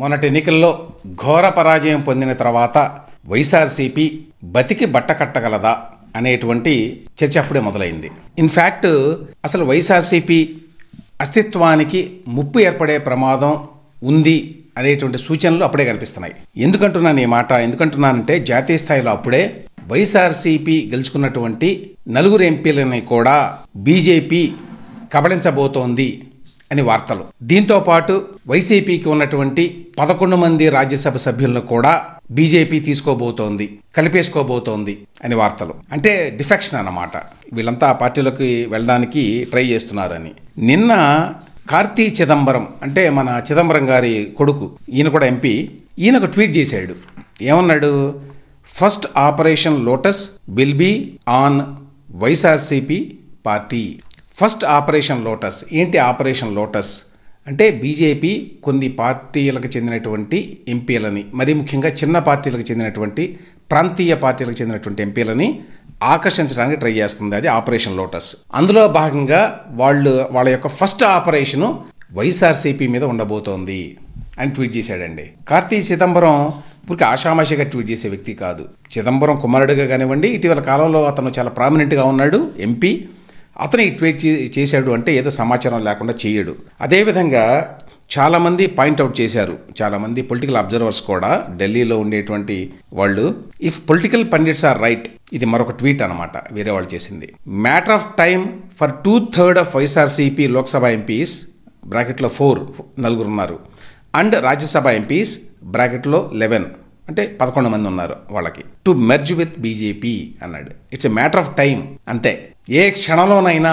మొన్నటి ఎన్నికల్లో ఘోర పరాజయం పొందిన తర్వాత వైఎస్ఆర్సీపీ బతికి బట్ట కట్టగలదా అనేటువంటి చర్చ అప్పుడే మొదలైంది ఇన్ఫ్యాక్ట్ అసలు వైఎస్ఆర్సీపీ అస్తిత్వానికి ముప్పు ఏర్పడే ప్రమాదం ఉంది అనేటువంటి సూచనలు అప్పుడే కనిపిస్తున్నాయి ఎందుకంటున్నాను ఈ మాట ఎందుకంటున్నానంటే జాతీయ స్థాయిలో అప్పుడే వైఎస్ఆర్సీపీ గెలుచుకున్నటువంటి నలుగురు ఎంపీలని కూడా బీజేపీ కబళించబోతోంది అని వార్తలు దీంతో పాటు వైసీపీకి ఉన్నటువంటి పదకొండు మంది రాజ్యసభ సభ్యులను కూడా బీజేపీ తీసుకోబోతోంది కలిపేసుకోబోతోంది అని వార్తలు అంటే డిఫెక్షన్ అన్నమాట వీళ్ళంతా ఆ పార్టీలోకి వెళ్ళడానికి ట్రై చేస్తున్నారని నిన్న కార్తీ చిదంబరం అంటే మన చిదంబరం గారి కొడుకు ఈయన కూడా ఎంపీ ఈయన ఒక ట్వీట్ చేశాడు ఏమన్నాడు first operation lotus will be on YSRCP party first operation lotus ఏంటి ఆపరేషన్ లోటస్ అంటే బీజేపీ కొన్ని పార్టీలకు చెందినటువంటి ఎంపీలని మరీ ముఖ్యంగా చిన్న పార్టీలకు చెందినటువంటి ప్రాంతీయ పార్టీలకు చెందినటువంటి ఎంపీలని ఆకర్షించడానికి ట్రై చేస్తుంది అది ఆపరేషన్ లోటస్ అందులో భాగంగా వాళ్ళు వాళ్ళ యొక్క ఫస్ట్ ఆపరేషను వైఎస్ఆర్సీపీ మీద ఉండబోతోంది అని ట్వీట్ చేశాడండి కార్తీ చిదంబరం పూర్తి ఆషామాషిగా ట్వీట్ చేసే వ్యక్తి కాదు చిదంబరం కుమారుడిగా కానివ్వండి ఇటీవల కాలంలో అతను చాలా ప్రామినెంట్గా ఉన్నాడు ఎంపీ అతను ట్వీట్ చేశాడు అంటే ఏదో సమాచారం లేకుండా చేయడు అదేవిధంగా చాలామంది పాయింట్అవుట్ చేశారు చాలామంది పొలిటికల్ అబ్జర్వర్స్ కూడా ఢిల్లీలో ఉండేటువంటి వాళ్ళు if political pundits are right ఇది మరొక ట్వీట్ అనమాట వేరే వాళ్ళు చేసింది matter of time for two third of YSRCP Lok Sabha MPs బ్రాకెట్లో ఫోర్ నలుగురు ఉన్నారు అండ్ రాజ్యసభ ఎంపీస్ బ్రాకెట్లో లెవెన్ అంటే పదకొండు మంది ఉన్నారు వాళ్ళకి టు మెర్జ్ విత్ బీజేపీ అన్నాడు it's a matter of time అంతే ఏ క్షణంలోనైనా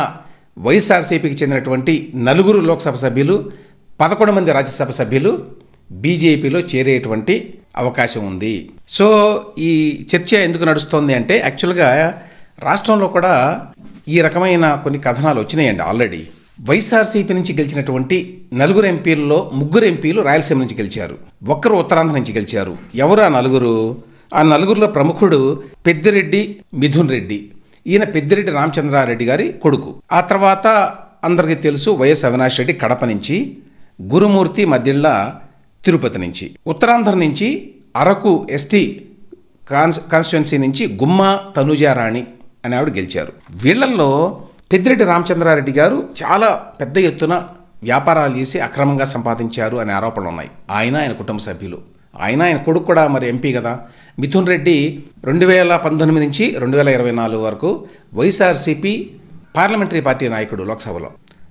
వైఎస్ఆర్సీపీకి చెందినటువంటి నలుగురు లోక్సభ సభ్యులు పదకొండు మంది రాజ్యసభ సభ్యులు బీజేపీలో చేరేటువంటి అవకాశం ఉంది సో ఈ చర్చ ఎందుకు నడుస్తోంది అంటే యాక్చువల్గా రాష్ట్రంలో కూడా ఈ రకమైన కొన్ని కథనాలు వచ్చినాయండి ఆల్రెడీ వైఎస్ఆర్సీపీ నుంచి గెలిచినటువంటి నలుగురు ఎంపీల్లో ముగ్గురు ఎంపీలు రాయలసీమ నుంచి గెలిచారు ఒక్కరు ఉత్తరాంధ్ర నుంచి గెలిచారు ఎవరు ఆ నలుగురు ఆ నలుగురిలో ప్రముఖుడు పెద్దిరెడ్డి మిథున్ రెడ్డి ఈయన పెద్దిరెడ్డి రామచంద్రారెడ్డి గారి కొడుకు ఆ తర్వాత అందరికీ తెలుసు వైఎస్ అవినాష్ రెడ్డి కడప నుంచి గురుమూర్తి మధ్యళ్ళ తిరుపతి నుంచి ఉత్తరాంధ్ర నుంచి అరకు ఎస్టీ కాన్స్ కాన్స్టిట్యున్సీ నుంచి గుమ్మా తనుజారాణి అని ఆవిడ గెలిచారు వీళ్ళల్లో పెద్దిరెడ్డి రామచంద్రారెడ్డి గారు చాలా పెద్ద ఎత్తున వ్యాపారాలు చేసి అక్రమంగా సంపాదించారు అనే ఆరోపణలు ఉన్నాయి ఆయన ఆయన కుటుంబ సభ్యులు ఆయన ఆయన కొడుకు కూడా మరి ఎంపీ కదా మిథున్ రెడ్డి రెండు వేల పంతొమ్మిది నుంచి రెండు వేల ఇరవై నాలుగు వరకు వైఎస్ఆర్సీపీ పార్లమెంటరీ పార్టీ నాయకుడు లోక్సభలో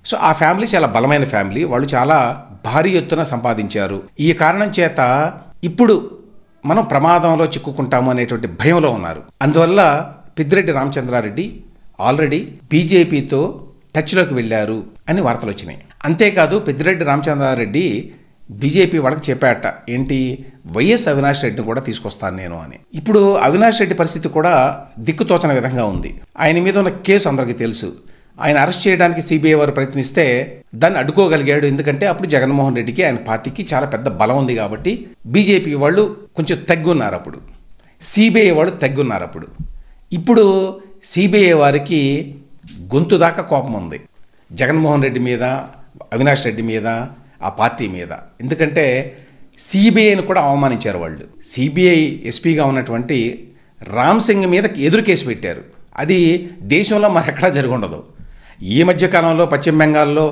సో ఆ ఫ్యామిలీ చాలా బలమైన ఫ్యామిలీ వాళ్ళు చాలా భారీ ఎత్తున సంపాదించారు ఈ కారణం చేత ఇప్పుడు మనం ప్రమాదంలో చిక్కుకుంటాము అనేటువంటి భయంలో ఉన్నారు అందువల్ల పెద్దిరెడ్డి రామచంద్రారెడ్డి ఆల్రెడీ బీజేపీతో టచ్లోకి వెళ్ళారు అని వార్తలు వచ్చినాయి అంతేకాదు పెద్దిరెడ్డి రామచంద్రారెడ్డి బీజేపీ వాళ్ళకి చెప్పాట ఏంటి వైఎస్ అవినాష్ రెడ్డిని కూడా తీసుకొస్తాను నేను అని ఇప్పుడు అవినాష్ రెడ్డి పరిస్థితి కూడా దిక్కుతోచన విధంగా ఉంది ఆయన మీద ఉన్న కేసు అందరికీ తెలుసు ఆయన అరెస్ట్ చేయడానికి సిబిఐ వారు ప్రయత్నిస్తే దాన్ని అడ్డుకోగలిగాడు ఎందుకంటే అప్పుడు జగన్మోహన్ రెడ్డికి ఆయన పార్టీకి చాలా పెద్ద బలం ఉంది కాబట్టి బీజేపీ వాళ్ళు కొంచెం తగ్గున్నారు అప్పుడు సిబిఐ వాళ్ళు తగ్గున్నారు అప్పుడు ఇప్పుడు సిబిఐ వారికి గొంతు దాకా కోపం ఉంది జగన్మోహన్ రెడ్డి మీద అవినాష్ రెడ్డి మీద ఆ పార్టీ మీద ఎందుకంటే సిబిఐని కూడా అవమానించారు వాళ్ళు సిబిఐ ఎస్పీగా ఉన్నటువంటి రామ్ సింగ్ మీద ఎదురు కేసు పెట్టారు అది దేశంలో మరెక్కడా జరుగుండదు ఈ మధ్యకాలంలో పశ్చిమ బెంగాల్లో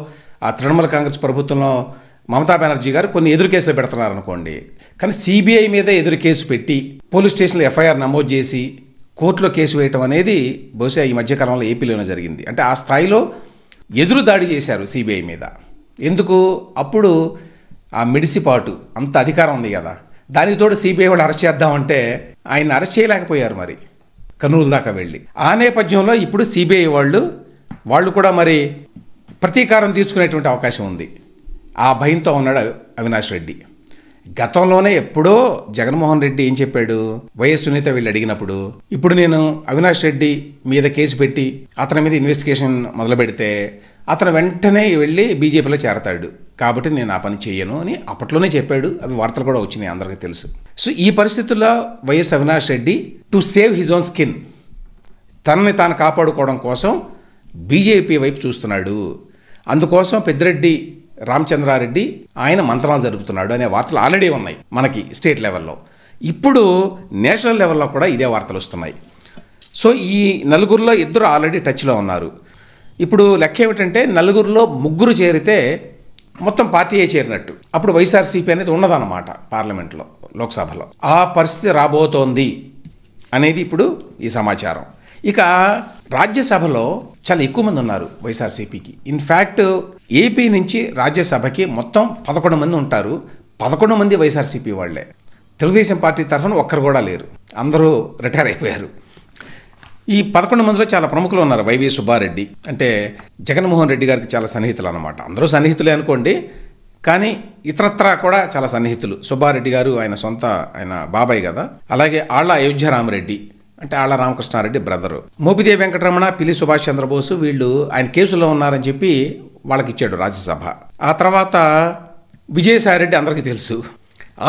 ఆ తృణమూల కాంగ్రెస్ ప్రభుత్వంలో మమతా బెనర్జీ గారు కొన్ని ఎదురు కేసులు పెడుతున్నారు అనుకోండి కానీ సిబిఐ మీద ఎదురు కేసు పెట్టి పోలీస్ స్టేషన్లో ఎఫ్ఐఆర్ నమోదు చేసి కోర్టులో కేసు వేయటం అనేది బహుశా ఈ మధ్యకాలంలో ఏపీలోనే జరిగింది అంటే ఆ స్థాయిలో ఎదురు దాడి చేశారు సిబిఐ మీద ఎందుకు అప్పుడు ఆ మిడిసిపాటు అంత అధికారం ఉంది కదా దానికి తోడు సిబిఐ వాళ్ళు అరెస్ట్ చేద్దామంటే ఆయన అరెస్ట్ చేయలేకపోయారు మరి కర్నూలు దాకా వెళ్ళి ఆ నేపథ్యంలో ఇప్పుడు సిబిఐ వాళ్ళు వాళ్ళు కూడా మరి ప్రతీకారం తీసుకునేటువంటి అవకాశం ఉంది ఆ భయంతో ఉన్నాడు అవినాష్ రెడ్డి గతంలోనే ఎప్పుడో జగన్మోహన్ రెడ్డి ఏం చెప్పాడు వైఎస్ సునీత వీళ్ళు అడిగినప్పుడు ఇప్పుడు నేను అవినాష్ రెడ్డి మీద కేసు పెట్టి అతని మీద ఇన్వెస్టిగేషన్ మొదలు పెడితే అతను వెంటనే వెళ్ళి బీజేపీలో చేరతాడు కాబట్టి నేను ఆ పని చేయను అని అప్పట్లోనే చెప్పాడు అవి వార్తలు కూడా వచ్చినాయి అందరికీ తెలుసు సో ఈ పరిస్థితుల్లో YS Avinash Reddy to save his own skin తనని తాను కాపాడుకోవడం కోసం బీజేపీ వైపు చూస్తున్నాడు అందుకోసం పెద్దిరెడ్డి రామచంద్రారెడ్డి ఆయన మంత్రాలు జరుపుతున్నాడు అనే వార్తలు ఆల్రెడీ ఉన్నాయి మనకి స్టేట్ లెవెల్లో ఇప్పుడు నేషనల్ లెవెల్లో కూడా ఇదే వార్తలు వస్తున్నాయి సో ఈ నలుగురిలో ఇద్దరు ఆల్రెడీ టచ్లో ఉన్నారు ఇప్పుడు లెక్క ఏమిటంటే నలుగురిలో ముగ్గురు చేరితే మొత్తం పార్టీయే చేరినట్టు అప్పుడు వైఎస్ఆర్సీపీ అనేది ఉన్నదన్నమాట పార్లమెంట్లో లోక్సభలో ఆ పరిస్థితి రాబోతోంది అనేది ఇప్పుడు ఈ సమాచారం ఇక రాజ్యసభలో చాలా ఎక్కువ మంది ఉన్నారు వైఎస్ఆర్సీపీకి ఇన్ఫ్యాక్ట్ ఏపీ నుంచి రాజ్యసభకి మొత్తం పదకొండు మంది ఉంటారు పదకొండు మంది వైఎస్ఆర్సీపీ వాళ్లే తెలుగుదేశం పార్టీ తరఫున ఒక్కరు కూడా లేరు అందరూ రిటైర్ అయిపోయారు ఈ పదకొండు మందిలో చాలా ప్రముఖులు ఉన్నారు వైవి సుబ్బారెడ్డి అంటే జగన్మోహన్ రెడ్డి గారికి చాలా సన్నిహితులు అనమాట అందరూ సన్నిహితులే అనుకోండి కానీ ఇతరత్రా కూడా చాలా సన్నిహితులు సుబ్బారెడ్డి గారు ఆయన సొంత ఆయన బాబాయ్ కదా అలాగే ఆళ్ళ అయోధ్య రామరెడ్డి అంటే ఆళ్ళ రామకృష్ణారెడ్డి బ్రదరు మోపిదేవి వెంకటరమణ పిల్లి సుభాష్ చంద్రబోసు వీళ్ళు ఆయన కేసులో ఉన్నారని చెప్పి వాళ్ళకి ఇచ్చాడు రాజ్యసభ ఆ తర్వాత విజయసాయిరెడ్డి అందరికీ తెలుసు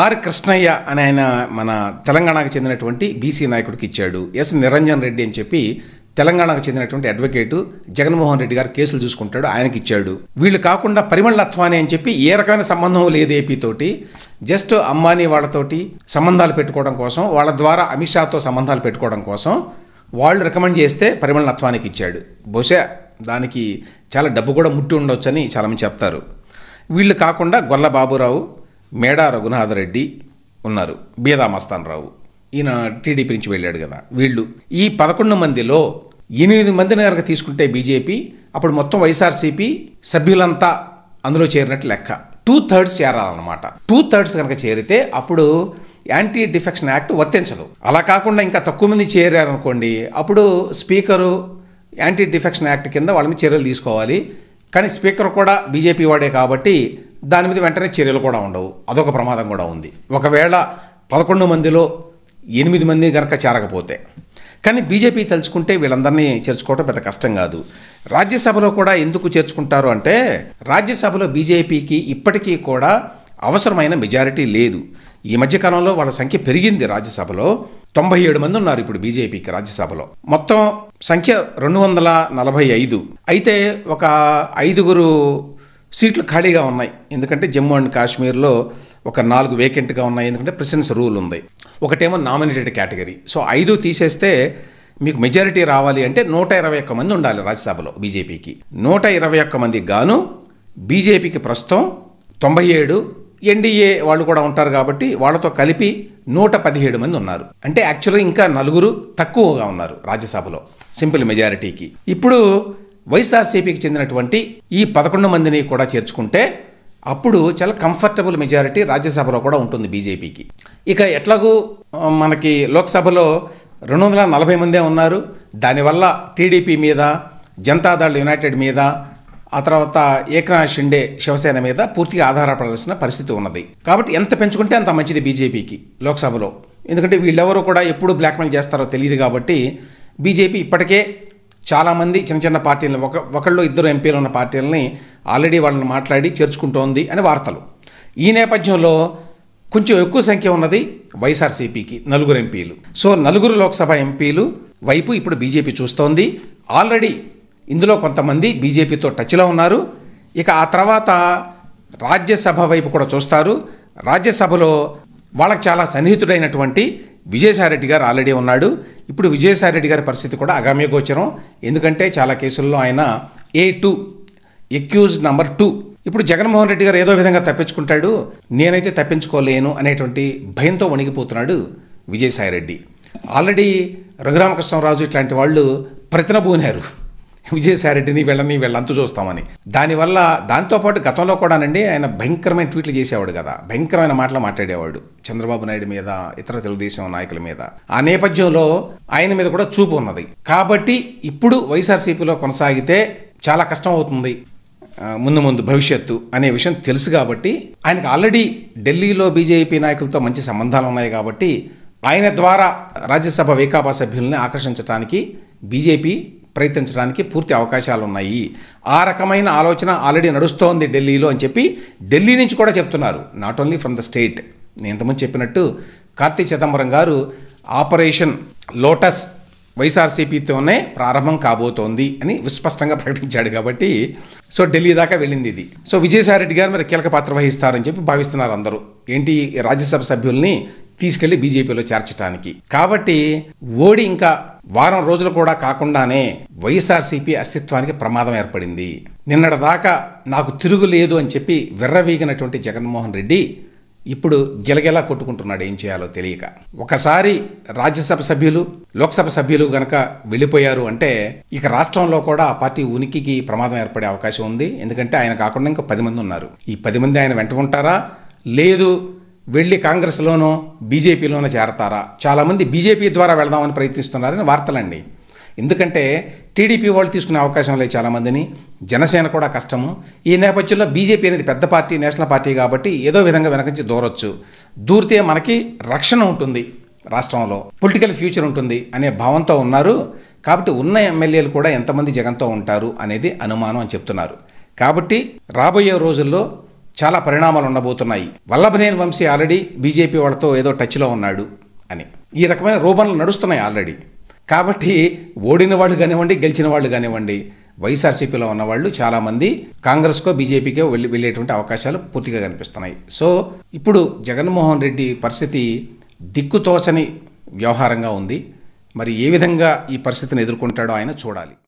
ఆర్ కృష్ణయ్య అని ఆయన మన తెలంగాణకు చెందినటువంటి బీసీ నాయకుడికి ఇచ్చాడు ఎస్ నిరంజన్ రెడ్డి అని చెప్పి తెలంగాణకు చెందినటువంటి అడ్వకేటు జగన్మోహన్ రెడ్డి గారు కేసులు చూసుకుంటాడు ఆయనకి ఇచ్చాడు వీళ్ళు కాకుండా పరిమళ అని చెప్పి ఏ రకమైన సంబంధం లేదు ఏపీతోటి జస్ట్ అంబానీ వాళ్ళతోటి సంబంధాలు పెట్టుకోవడం కోసం వాళ్ళ ద్వారా అమిత్ షాతో సంబంధాలు పెట్టుకోవడం కోసం వాళ్ళు రికమెండ్ చేస్తే పరిమళ నత్వానికి ఇచ్చాడు బహుశా దానికి చాలా డబ్బు కూడా ముట్టి ఉండొచ్చని చాలామంది చెప్తారు వీళ్ళు కాకుండా గొల్ల బాబురావు మేడా రఘునాథరెడ్డి ఉన్నారు బీదా రావు ఈయన టీడీపీ నుంచి వెళ్ళాడు కదా వీళ్ళు ఈ పదకొండు మందిలో ఎనిమిది మందిని కనుక తీసుకుంటే బీజేపీ అప్పుడు మొత్తం వైఎస్ఆర్సీపీ సభ్యులంతా అందులో చేరినట్టు లెక్క టూ థర్డ్స్ చేరాలన్నమాట టూ థర్డ్స్ కనుక చేరితే అప్పుడు యాంటీ డిఫెక్షన్ యాక్ట్ వర్తించదు అలా కాకుండా ఇంకా తక్కువ మంది చేరారనుకోండి అప్పుడు స్పీకరు యాంటీ డిఫెక్షన్ యాక్ట్ కింద వాళ్ళని చర్యలు తీసుకోవాలి కానీ స్పీకర్ కూడా బీజేపీ వాడే కాబట్టి దాని మీద వెంటనే చర్యలు కూడా ఉండవు అదొక ప్రమాదం కూడా ఉంది ఒకవేళ పదకొండు మందిలో ఎనిమిది మంది కనుక చేరకపోతే కానీ బీజేపీ తలుచుకుంటే వీళ్ళందరినీ చేర్చుకోవడం పెద్ద కష్టం కాదు రాజ్యసభలో కూడా ఎందుకు చేర్చుకుంటారు అంటే రాజ్యసభలో బీజేపీకి ఇప్పటికీ కూడా అవసరమైన మెజారిటీ లేదు ఈ మధ్యకాలంలో వాళ్ళ సంఖ్య పెరిగింది రాజ్యసభలో తొంభై ఏడు మంది ఉన్నారు ఇప్పుడు బీజేపీకి రాజ్యసభలో మొత్తం సంఖ్య రెండు వందల నలభై ఐదు అయితే ఒక ఐదుగురు సీట్లు ఖాళీగా ఉన్నాయి ఎందుకంటే జమ్మూ అండ్ కాశ్మీర్లో ఒక నాలుగు వేకెంట్గా ఉన్నాయి ఎందుకంటే ప్రెసిడెన్స్ రూల్ ఉంది ఒకటేమో నామినేటెడ్ కేటగిరీ సో ఐదు తీసేస్తే మీకు మెజారిటీ రావాలి అంటే నూట ఇరవై ఒక్క మంది ఉండాలి రాజ్యసభలో బీజేపీకి నూట ఇరవై ఒక్క మంది గాను బీజేపీకి ప్రస్తుతం తొంభై ఏడు ఎన్డీఏ వాళ్ళు కూడా ఉంటారు కాబట్టి వాళ్ళతో కలిపి నూట పదిహేడు మంది ఉన్నారు అంటే యాక్చువల్గా ఇంకా నలుగురు తక్కువగా ఉన్నారు రాజ్యసభలో సింపుల్ మెజారిటీకి ఇప్పుడు వైఎస్ఆర్సీపీకి చెందినటువంటి ఈ పదకొండు మందిని కూడా చేర్చుకుంటే అప్పుడు చాలా కంఫర్టబుల్ మెజారిటీ రాజ్యసభలో కూడా ఉంటుంది బీజేపీకి ఇక ఎట్లాగూ మనకి లోక్సభలో రెండు వందల నలభై మందే ఉన్నారు దానివల్ల టీడీపీ మీద జనతాదళ్ యునైటెడ్ మీద ఆ తర్వాత ఏకనాథ్ షిండే శివసేన మీద పూర్తిగా ఆధారపడాల్సిన పరిస్థితి ఉన్నది కాబట్టి ఎంత పెంచుకుంటే అంత మంచిది బీజేపీకి లోక్సభలో ఎందుకంటే వీళ్ళెవరూ కూడా ఎప్పుడు బ్లాక్మెయిల్ చేస్తారో తెలియదు కాబట్టి బీజేపీ ఇప్పటికే చాలామంది చిన్న చిన్న పార్టీలను ఒక ఒకళ్ళు ఇద్దరు ఎంపీలు ఉన్న పార్టీలని ఆల్రెడీ వాళ్ళని మాట్లాడి చేర్చుకుంటోంది అని వార్తలు ఈ నేపథ్యంలో కొంచెం ఎక్కువ సంఖ్య ఉన్నది వైఎస్ఆర్సీపీకి నలుగురు ఎంపీలు సో నలుగురు లోక్సభ ఎంపీలు వైపు ఇప్పుడు బీజేపీ చూస్తోంది ఆల్రెడీ ఇందులో కొంతమంది బీజేపీతో టచ్లో ఉన్నారు ఇక ఆ తర్వాత రాజ్యసభ వైపు కూడా చూస్తారు రాజ్యసభలో వాళ్ళకి చాలా సన్నిహితుడైనటువంటి విజయసాయిరెడ్డి గారు ఆల్రెడీ ఉన్నాడు ఇప్పుడు విజయసాయిరెడ్డి గారి పరిస్థితి కూడా అగామ్య గోచరం ఎందుకంటే చాలా కేసుల్లో ఆయన A two accused number two ఇప్పుడు జగన్మోహన్ రెడ్డి గారు ఏదో విధంగా తప్పించుకుంటాడు నేనైతే తప్పించుకోలేను అనేటువంటి భయంతో వణిగిపోతున్నాడు విజయసాయిరెడ్డి ఆల్రెడీ రఘురామకృష్ణరాజు ఇట్లాంటి వాళ్ళు ప్రతినబూనారు విజయసారెడ్డిని వెళ్ళని వెళ్ళంతు చూస్తామని దానివల్ల దాంతోపాటు గతంలో కూడానండి ఆయన భయంకరమైన ట్వీట్లు చేసేవాడు కదా భయంకరమైన మాటలు మాట్లాడేవాడు చంద్రబాబు నాయుడు మీద ఇతర తెలుగుదేశం నాయకుల మీద ఆ నేపథ్యంలో ఆయన మీద కూడా చూపు ఉన్నది కాబట్టి ఇప్పుడు వైఎస్ఆర్సీపీలో కొనసాగితే చాలా కష్టం అవుతుంది ముందు ముందు భవిష్యత్తు అనే విషయం తెలుసు కాబట్టి ఆయనకు ఆల్రెడీ ఢిల్లీలో బీజేపీ నాయకులతో మంచి సంబంధాలు ఉన్నాయి కాబట్టి ఆయన ద్వారా రాజ్యసభ వేకాపా సభ్యుల్ని ఆకర్షించడానికి బీజేపీ ప్రయత్నించడానికి పూర్తి అవకాశాలు ఉన్నాయి ఆ రకమైన ఆలోచన ఆల్రెడీ నడుస్తోంది ఢిల్లీలో అని చెప్పి ఢిల్లీ నుంచి కూడా చెప్తున్నారు not only from the state నేను ఇంతకుముందు చెప్పినట్టు కార్తీ చిదంబరం గారు ఆపరేషన్ లోటస్ వైఎస్ఆర్సీపీతోనే ప్రారంభం కాబోతోంది అని విస్పష్టంగా ప్రకటించాడు కాబట్టి సో ఢిల్లీ దాకా వెళ్ళింది ఇది సో విజయసాయిరెడ్డి గారు మరి కీలక పాత్ర వహిస్తారని చెప్పి భావిస్తున్నారు అందరూ ఏంటి రాజ్యసభ సభ్యుల్ని తీసుకెళ్లి బీజేపీలో చేర్చడానికి కాబట్టి ఓడి ఇంకా వారం రోజులు కూడా కాకుండానే వైఎస్ఆర్సీపీ అస్తిత్వానికి ప్రమాదం ఏర్పడింది నిన్నటిదాకా నాకు తిరుగులేదు అని చెప్పి విర్రవీగినటువంటి జగన్మోహన్ రెడ్డి ఇప్పుడు గెలగెలా కొట్టుకుంటున్నాడు ఏం చేయాలో తెలియక ఒకసారి రాజ్యసభ సభ్యులు లోక్సభ సభ్యులు గనక వెళ్ళిపోయారు అంటే ఇక రాష్ట్రంలో కూడా ఆ పార్టీ ఉనికికి ప్రమాదం ఏర్పడే అవకాశం ఉంది ఎందుకంటే ఆయన కాకుండా ఇంకా పది మంది ఉన్నారు ఈ పది మంది ఆయన వెంట ఉంటారా లేదు వెళ్ళి కాంగ్రెస్లోనో బీజేపీలోనో చేరతారా చాలామంది బీజేపీ ద్వారా వెళదామని ప్రయత్నిస్తున్నారని వార్తలండి ఎందుకంటే టీడీపీ వాళ్ళు తీసుకునే అవకాశం లేదు చాలామందిని జనసేన కూడా కష్టము ఈ నేపథ్యంలో బీజేపీ అనేది పెద్ద పార్టీ నేషనల్ పార్టీ కాబట్టి ఏదో విధంగా వెనకంచి దూరొచ్చు దూరితే మనకి రక్షణ ఉంటుంది రాష్ట్రంలో పొలిటికల్ ఫ్యూచర్ ఉంటుంది అనే భావంతో ఉన్నారు కాబట్టి ఉన్న ఎమ్మెల్యేలు కూడా ఎంతమంది జగన్తో ఉంటారు అనేది అనుమానం అని చెప్తున్నారు కాబట్టి రాబోయే రోజుల్లో చాలా పరిణామాలు ఉండబోతున్నాయి వల్లభనేని వంశీ ఆల్రెడీ బీజేపీ వాళ్ళతో ఏదో టచ్లో ఉన్నాడు అని ఈ రకమైన రూపంలు నడుస్తున్నాయి ఆల్రెడీ కాబట్టి ఓడిన వాళ్ళు కానివ్వండి గెలిచిన వాళ్ళు కానివ్వండి వైఎస్ఆర్సీపీలో ఉన్నవాళ్ళు చాలామంది కాంగ్రెస్కో బీజేపీకో వెళ్ళి వెళ్ళేటువంటి అవకాశాలు పూర్తిగా కనిపిస్తున్నాయి సో ఇప్పుడు జగన్మోహన్ రెడ్డి పరిస్థితి దిక్కుతోచని వ్యవహారంగా ఉంది మరి ఏ విధంగా ఈ పరిస్థితిని ఎదుర్కొంటాడో ఆయన చూడాలి